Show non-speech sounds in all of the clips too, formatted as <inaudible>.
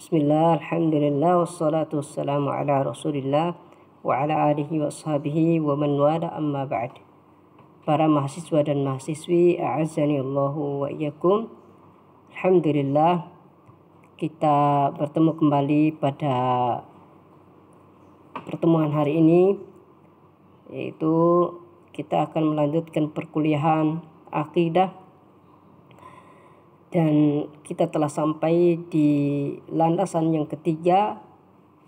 Bismillah, Alhamdulillah, wassalatu wassalamu ala rasulillah wa ala alihi wa sahabihi wa man wala amma ba'd. Para mahasiswa dan mahasiswi, a'azani Allahu wa iyakum. Alhamdulillah, kita bertemu kembali pada pertemuan hari ini, yaitu kita akan melanjutkan perkuliahan akidah dan kita telah sampai di landasan yang ketiga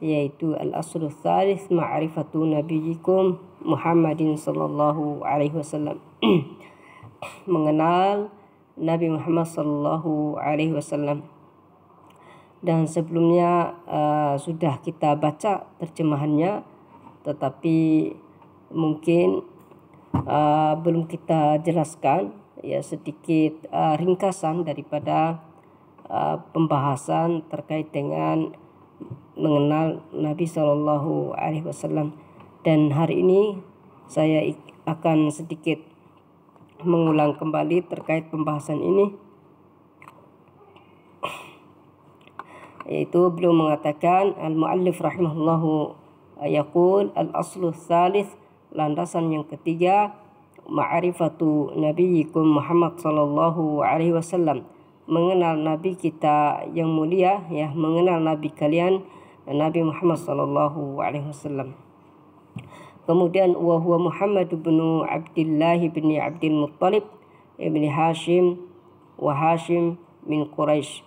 yaitu al-aslu thalith ma'rifatu nabiyikum Muhammadin sallallahu alaihi wasallam <clears throat> mengenal Nabi Muhammad sallallahu alaihi wasallam dan sebelumnya uh, sudah kita baca terjemahannya tetapi mungkin uh, belum kita jelaskan ya sedikit uh, ringkasan daripada uh, pembahasan terkait dengan mengenal Nabi Shallallahu Alaihi Wasallam dan hari ini saya akan sedikit mengulang kembali terkait pembahasan ini yaitu beliau mengatakan al-muallif rahimahullahu eh, yaqul al-aslu salis landasan yang ketiga ma'rifatu nabiyikum Muhammad sallallahu alaihi wasallam mengenal nabi kita yang mulia ya mengenal nabi kalian Nabi Muhammad sallallahu alaihi wasallam kemudian wa huwa Muhammad bin Abdullah bin Abdul Muttalib ibn Hashim wa Hashim min Quraisy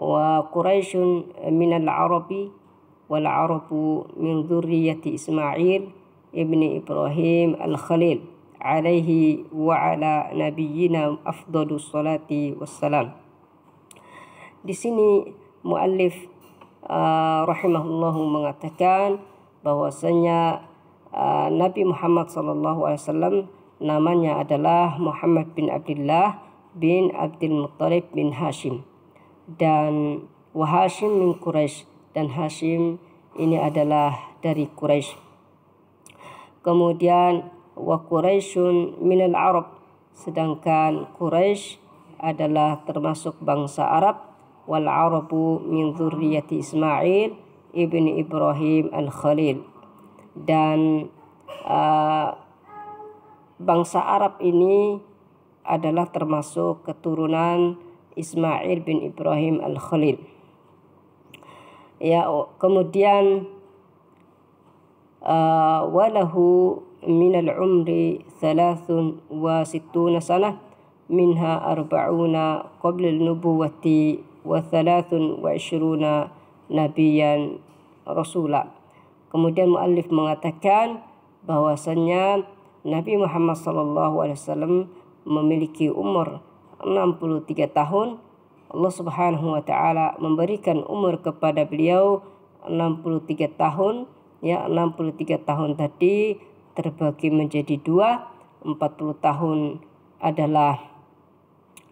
wa Quraisyun min al-Arabi wal Arabu min dzurriyyati Ismail ibni Ibrahim al khalil alaihi wa ala نبينا أفضل salati wassalam. Di sini muallif uh, rahimahullahu mengatakan bahwasanya uh, Nabi Muhammad sallallahu alaihi wasallam namanya adalah Muhammad bin Abdullah bin Abdul Muttalib bin Hashim dan Wahashim min Quraisy dan Hashim ini adalah dari Quraisy Kemudian wa Quraisyun minal Arab. Sedangkan Quraisy adalah termasuk bangsa Arab wal Arabu min dzurriyyati Ismail ibni Ibrahim al-Khalil. Dan uh, bangsa Arab ini adalah termasuk keturunan Ismail bin Ibrahim al-Khalil. Ya, kemudian وله من العمر ثلاث وستون سنة منها أربعون قبل النبوة وثلاث وعشرون نبيا رسولا Kemudian muallif mengatakan bahwasannya Nabi Muhammad SAW memiliki umur 63 tahun. Allah Subhanahu wa taala memberikan umur kepada beliau 63 tahun ya 63 tahun tadi terbagi menjadi dua 40 tahun adalah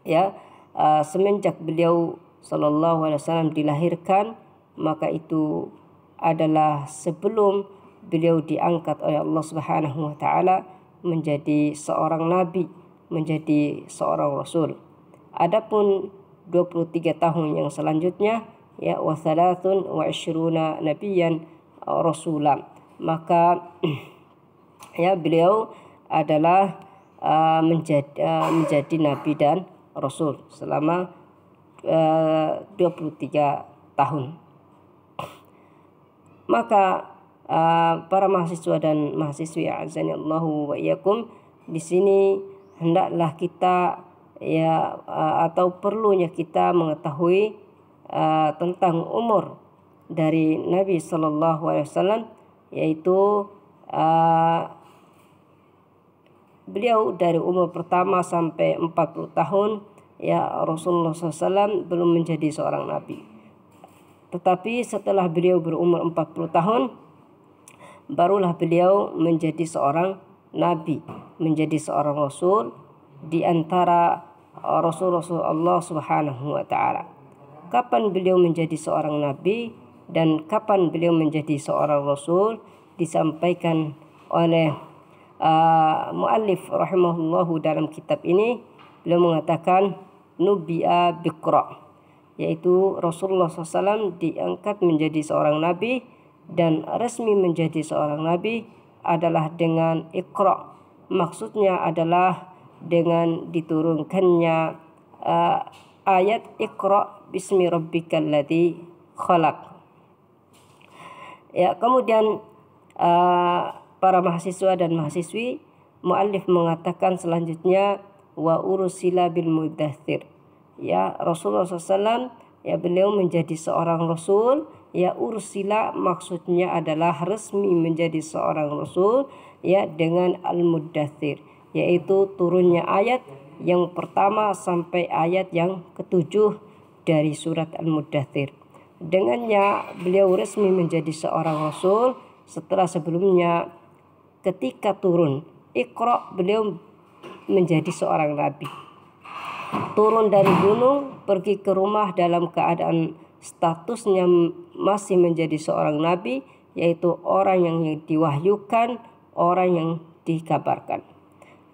ya uh, semenjak beliau Shallallahu Alaihi Wasallam dilahirkan maka itu adalah sebelum beliau diangkat oleh Allah Subhanahu Wa Taala menjadi seorang nabi menjadi seorang rasul. Adapun 23 tahun yang selanjutnya ya wasalatun wa ishruna nabiyan Rasulullah maka <clears throat> ya beliau adalah uh, menjadi uh, menjadi nabi dan rasul selama eh, uh, 23 tahun. Maka uh, para mahasiswa dan mahasiswi azan Allah wa iyakum di sini hendaklah kita ya uh, atau perlunya kita mengetahui uh, tentang umur dari Nabi Shallallahu Alaihi Wasallam yaitu uh, beliau dari umur pertama sampai 40 tahun ya Rasulullah SAW belum menjadi seorang nabi. Tetapi setelah beliau berumur 40 tahun barulah beliau menjadi seorang nabi, menjadi seorang rasul di antara Rasul-rasul Allah Subhanahu wa taala. Kapan beliau menjadi seorang nabi? dan kapan beliau menjadi seorang rasul disampaikan oleh uh, muallif rahimahullahu dalam kitab ini beliau mengatakan nubia biqra yaitu Rasulullah SAW diangkat menjadi seorang nabi dan resmi menjadi seorang nabi adalah dengan ikra maksudnya adalah dengan diturunkannya uh, ayat ikra bismi rabbikal ladzi khalaq Ya, kemudian uh, para mahasiswa dan mahasiswi muallif mengatakan selanjutnya wa urusila bil mudathir. Ya, Rasulullah SAW ya beliau menjadi seorang rasul ya ursila maksudnya adalah resmi menjadi seorang rasul ya dengan al mudathir yaitu turunnya ayat yang pertama sampai ayat yang ketujuh dari surat al mudathir Dengannya beliau resmi menjadi seorang rasul setelah sebelumnya ketika turun Iqra beliau menjadi seorang nabi. Turun dari gunung pergi ke rumah dalam keadaan statusnya masih menjadi seorang nabi yaitu orang yang diwahyukan, orang yang dikabarkan.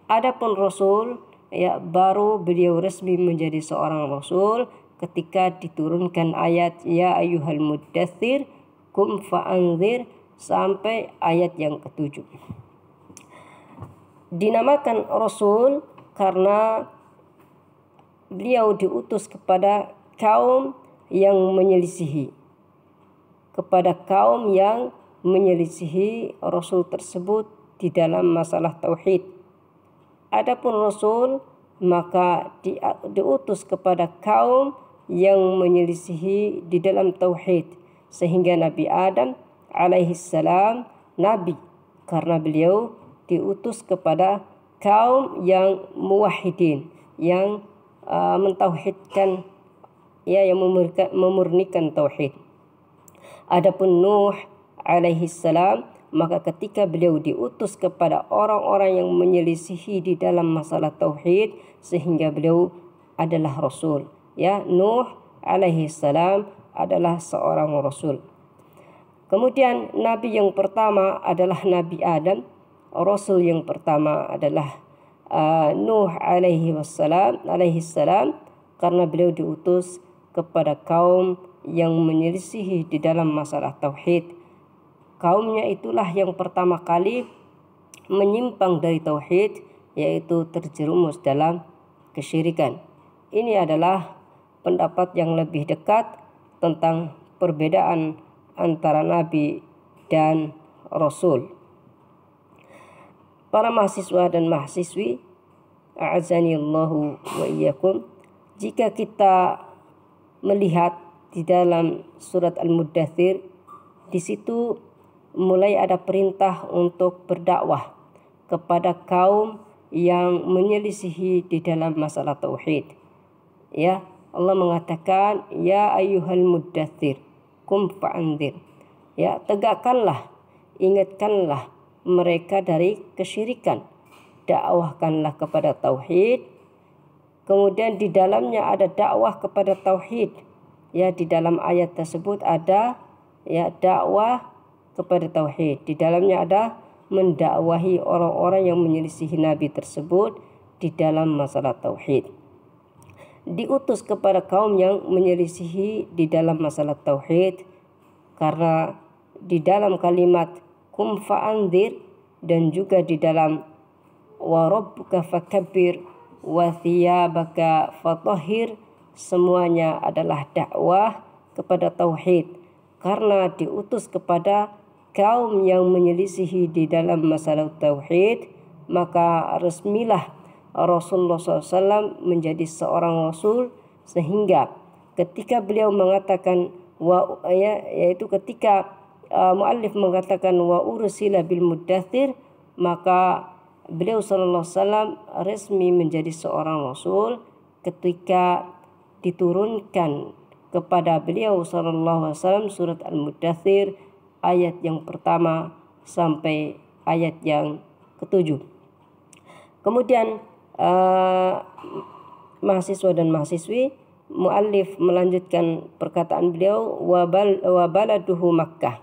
Adapun rasul ya baru beliau resmi menjadi seorang rasul ketika diturunkan ayat ya ayuhal Mudasir kum fa'anzir sampai ayat yang ketujuh. Dinamakan rasul karena beliau diutus kepada kaum yang menyelisihi kepada kaum yang menyelisihi rasul tersebut di dalam masalah tauhid. Adapun rasul maka diutus kepada kaum yang menyelisihi di dalam tauhid sehingga Nabi Adam alaihi salam nabi karena beliau diutus kepada kaum yang muwahhidin yang uh, mentauhidkan ya yang memurnikan tauhid adapun Nuh alaihi salam maka ketika beliau diutus kepada orang-orang yang menyelisihi di dalam masalah tauhid sehingga beliau adalah rasul ya Nuh alaihi salam adalah seorang rasul. Kemudian nabi yang pertama adalah Nabi Adam, rasul yang pertama adalah uh, Nuh alaihi wassalam alaihi salam karena beliau diutus kepada kaum yang menyelisihi di dalam masalah tauhid. Kaumnya itulah yang pertama kali menyimpang dari tauhid yaitu terjerumus dalam kesyirikan. Ini adalah pendapat yang lebih dekat tentang perbedaan antara nabi dan rasul. Para mahasiswa dan mahasiswi, wa iyyakum, jika kita melihat di dalam surat Al-Muddathir di situ mulai ada perintah untuk berdakwah kepada kaum yang menyelisihi di dalam masalah tauhid. Ya, Allah mengatakan ya ayyuhal muddathir kum fa'andir. Ya, tegakkanlah, ingatkanlah mereka dari kesyirikan. Dakwahkanlah kepada tauhid. Kemudian di dalamnya ada dakwah kepada tauhid. Ya, di dalam ayat tersebut ada ya dakwah kepada tauhid. Di dalamnya ada mendakwahi orang-orang yang menyelisihi nabi tersebut di dalam masalah tauhid diutus kepada kaum yang menyelisihi di dalam masalah tauhid karena di dalam kalimat kum fa'andir dan juga di dalam warabbuka fakabbir wa thiyabaka fatahhir semuanya adalah dakwah kepada tauhid karena diutus kepada kaum yang menyelisihi di dalam masalah tauhid maka resmilah Rasulullah SAW menjadi seorang rasul sehingga ketika beliau mengatakan wa ya, yaitu ketika uh, muallif mengatakan wa ursila bil muddathir maka beliau sallallahu wasallam resmi menjadi seorang rasul ketika diturunkan kepada beliau sallallahu wasallam surat al-muddathir ayat yang pertama sampai ayat yang ketujuh. Kemudian Eh, mahasiswa dan mahasiswi muallif melanjutkan perkataan beliau wabal wabaladuhu Makkah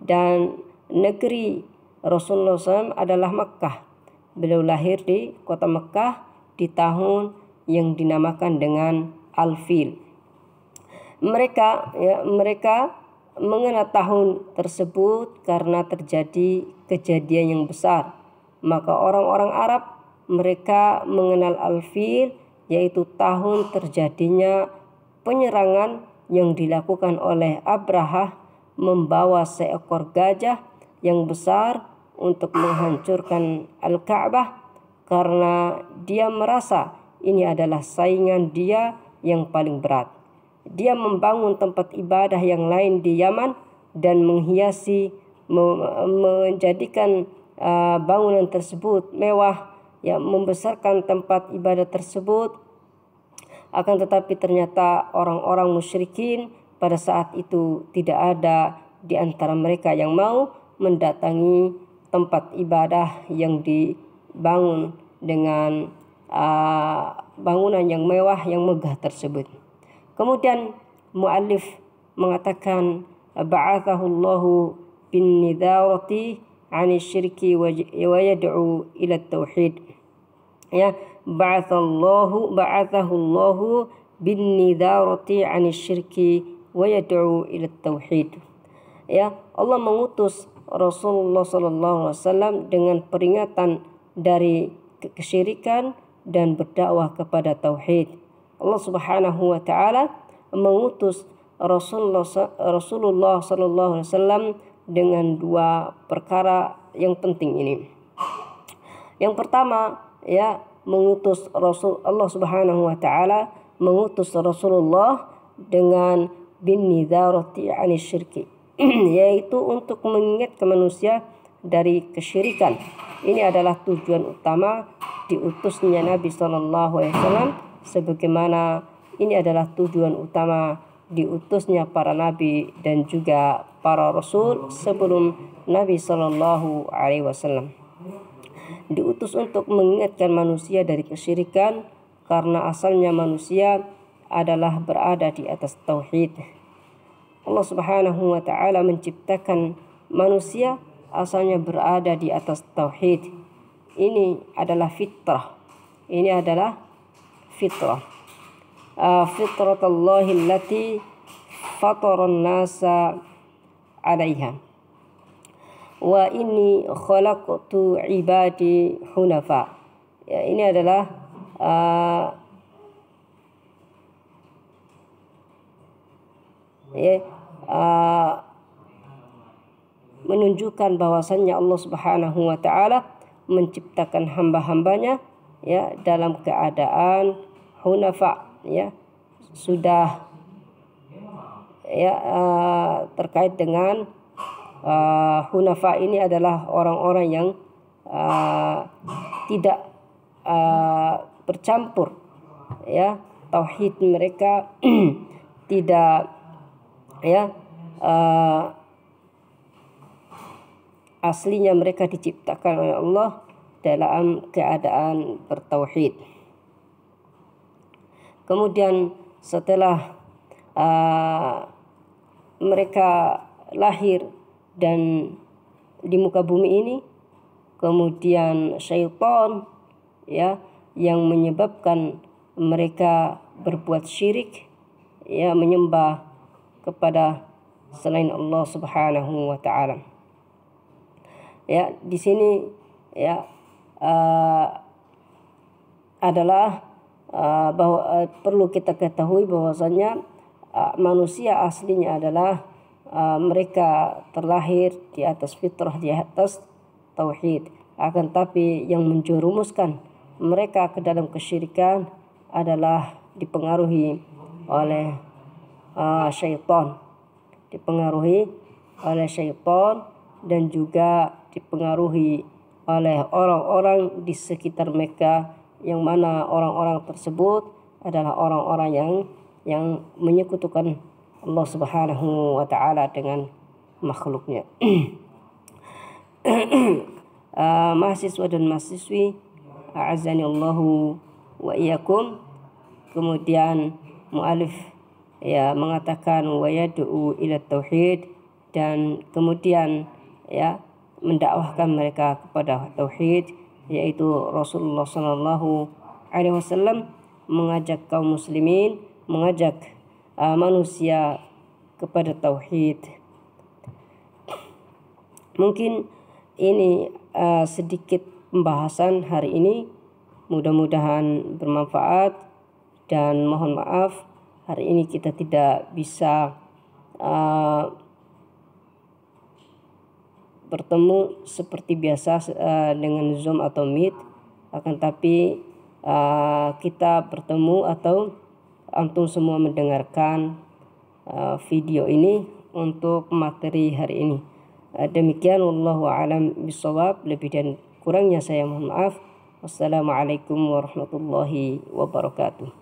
dan negeri Rasulullah SAW adalah Makkah. Beliau lahir di kota Makkah di tahun yang dinamakan dengan Al-Fil. Mereka ya mereka mengenal tahun tersebut karena terjadi kejadian yang besar. Maka orang-orang Arab mereka mengenal al-fil yaitu tahun terjadinya penyerangan yang dilakukan oleh Abraha membawa seekor gajah yang besar untuk menghancurkan Al-Ka'bah karena dia merasa ini adalah saingan dia yang paling berat. Dia membangun tempat ibadah yang lain di Yaman dan menghiasi menjadikan eh, bangunan tersebut mewah yang membesarkan tempat ibadah tersebut. Akan tetapi ternyata orang-orang musyrikin pada saat itu tidak ada di antara mereka yang mau mendatangi tempat ibadah yang dibangun dengan uh, bangunan yang mewah yang megah tersebut. Kemudian muallif mengatakan ba'athahullahu bin nidarati 'ani syirki wa yad'u ila tauhid ya ba'athallahu ba'athahullahu bin nidarati 'anil syirki wa yad'u ila tauhid ya Allah mengutus Rasulullah sallallahu alaihi wasallam dengan peringatan dari kesyirikan dan berdakwah kepada tauhid Allah Subhanahu wa taala mengutus Rasulullah Rasulullah sallallahu alaihi wasallam dengan dua perkara yang penting ini yang pertama ya mengutus Rasul Allah Subhanahu wa taala mengutus Rasulullah dengan bin nidharati anisyirki <clears throat> yaitu untuk mengingat manusia dari kesyirikan. Ini adalah tujuan utama diutusnya Nabi Shallallahu alaihi wasallam sebagaimana ini adalah tujuan utama diutusnya para nabi dan juga para rasul sebelum Nabi Sallallahu alaihi wasallam diutus untuk mengingatkan manusia dari kesyirikan karena asalnya manusia adalah berada di atas tauhid. Allah Subhanahu wa taala menciptakan manusia asalnya berada di atas tauhid. Ini adalah fitrah. Ini adalah fitrah. Ah, fitrah Allah yang fataran nasa alaiha wa ini khalaqtu ibadi hunafa. Ya, ini adalah uh, ya, uh, menunjukkan bahwasannya Allah Subhanahu wa taala menciptakan hamba-hambanya ya dalam keadaan hunafa ya sudah ya uh, terkait dengan uh, hunafa ini adalah orang-orang yang uh, tidak uh, bercampur ya tauhid mereka <clears throat> tidak ya uh, aslinya mereka diciptakan oleh Allah dalam keadaan bertauhid. Kemudian setelah uh, mereka lahir dan di muka bumi ini kemudian syaitan ya yang menyebabkan mereka berbuat syirik ya menyembah kepada selain Allah Subhanahu wa taala. Ya, di sini ya uh, adalah uh, bahwa uh, perlu kita ketahui bahwasanya uh, manusia aslinya adalah Eh, mereka terlahir di atas fitrah di atas tauhid akan tapi yang menjerumuskan mereka ke dalam kesyirikan adalah dipengaruhi oleh uh, syaitan dipengaruhi oleh syaitan dan juga dipengaruhi oleh orang-orang di sekitar mereka yang mana orang-orang tersebut adalah orang-orang yang yang menyekutukan Allah Subhanahu wa taala dengan makhluknya. uh, <clears throat> mahasiswa dan mahasiswi a'azani Allahu wa iyakum. Kemudian mualif ya mengatakan wa yad'u ila tauhid dan kemudian ya mendakwahkan mereka kepada tauhid yaitu Rasulullah sallallahu alaihi wasallam mengajak kaum muslimin mengajak uh, manusia kepada tauhid. Mungkin ini uh, sedikit pembahasan hari ini. Mudah-mudahan bermanfaat dan mohon maaf hari ini kita tidak bisa uh, bertemu seperti biasa uh, dengan Zoom atau Meet. Akan tapi uh, kita bertemu atau antum semua mendengarkan uh, video ini untuk materi hari ini. Uh, demikian wallahu alam bisawab lebih dan kurangnya saya mohon maaf. Wassalamualaikum warahmatullahi wabarakatuh.